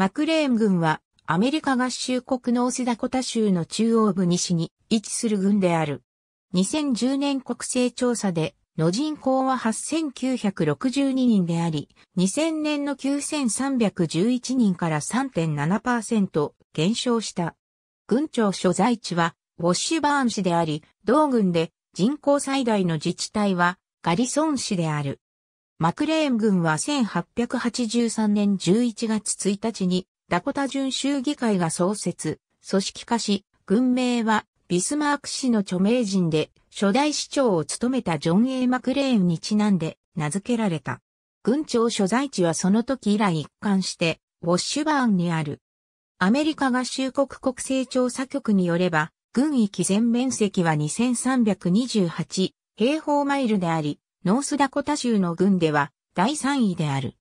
マクレーン郡はアメリカ合衆国のオスダコタ州の中央部西に位置する郡である。2010年国勢調査での人口は8962人であり、2000年の9311人から3.7%減少した。郡庁所在地はウォッシュバーン市であり、同郡で人口最大の自治体はガリソン市である。マクレーン軍は1883年11月1日にダコタ巡州議会が創設、組織化し、軍名はビスマーク氏の著名人で初代市長を務めたジョン・ A・ マクレーンにちなんで名付けられた。軍庁所在地はその時以来一貫してウォッシュバーンにある。アメリカ合衆国国勢調査局によれば、軍域全面積は2328平方マイルであり、ノースダコタ州の軍では第3位である。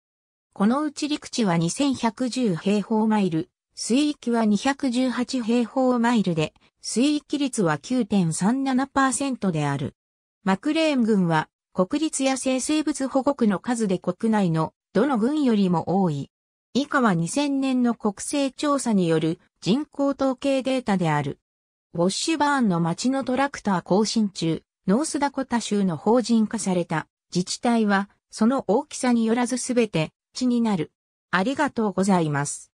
このうち陸地は2110平方マイル、水域は218平方マイルで、水域率は9.37%である。マクレーン軍は国立野生生物保護区の数で国内のどの軍よりも多い。以下は2000年の国勢調査による人口統計データである。ウォッシュバーンの街のトラクター更新中、ノースダコタ州の法人化された自治体は、その大きさによらずすべて、地になる。ありがとうございます。